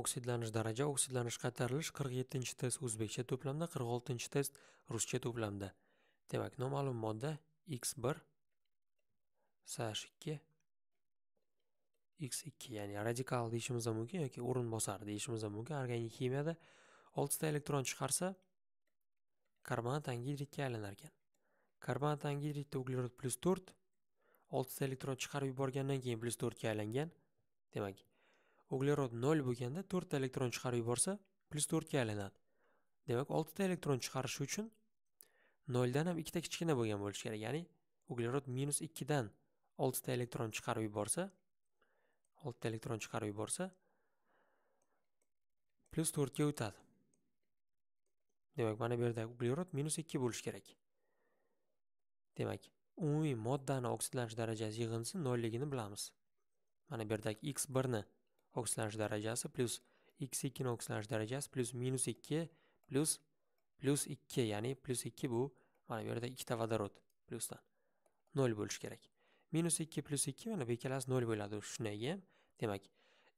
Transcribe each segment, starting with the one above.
oksidlanish daraja oksidlanish qaytarilish 47 test o'zbekcha to'plamda 46 test ruscha to'plamda demak noma'lum modda x1 sh2 x2 ya'ni radikal deyishimiz ham mumkin yoki o'rinbosar deyishimiz ham mumkin organik ximiyada oltita elektron chiqarsa karbonat angidridga aylanar ekan karbonat angidridda uglerod plyus to'rt oltita elektron chiqarib yuborgandan keyin plyus to'rtga aylangan demak uglerod 0 bo'lganda 4 ta elektron chiqarib yuborsa plus 4 ga aylanadi demak 6 ta elektron chiqarishi uchun 0 dan ham ta kichkina bo'lgan bo'lishi kerak ya'ni uglerod minus 6 ta elektron chiqarib yuborsa 6 ta elektron chiqarib yuborsa 4 ga o'tadi demak mana bu yerda uglerod minus 2 bo'lishi kerak demak umumiy moddani oksidlanish darajasi yig'indisi ligini bilamiz mana bu yerdagi x ni oksidlanish darajasi plyus x ikkini oksidlanish darajasi plyus minus ikki plyus plyus ikki ya'ni plyus ikki bu mana bu yerda ikkita vodorod plyusdan nol bo'lishi kerak minus ikki plyus ikki mana bu ikkalasi nol bo'ladi shunday ham demak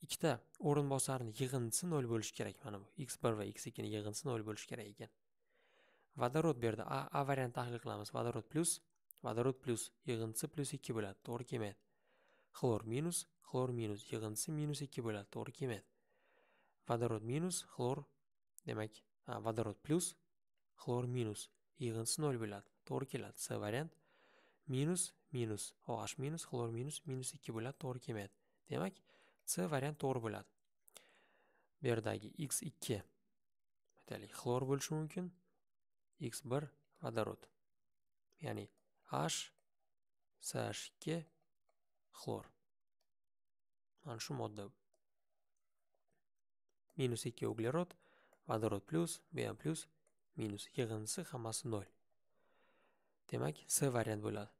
ikkita o'rinbosarni yig'indisi nol bo'lishi kerak mana bu x bir va x ikkini yig'indisi nol bo'lishi kerak ekan vodorod bu yerda a, a variantini tahlil qilamiz vodorod plyus vodorod plyus yig'indisi plyus ikki bo'ladi to'g'ri kelmaydi xlor minus xlor minus yig'indisi minus ikki bo'ladi to'g'ri kelmaydi vodorod minus xlor demak vodorod plyus xlor minus yig'indisi nol bo'ladi to'g'ri keladi c variant minus minus oh minus xlor minus minus ikki bo'ladi to'g'ri kelmaydi demak c variant to'g'ri bo'ladi bu yerdagi x ikki aytaylik xlor bo'lishi mumkin x bir vodorod ya'ni h ch ikki хлор антшумодды минус 2 углерод водород плюс бн плюс минус йығындысы хамасы 0 демек с вариант болады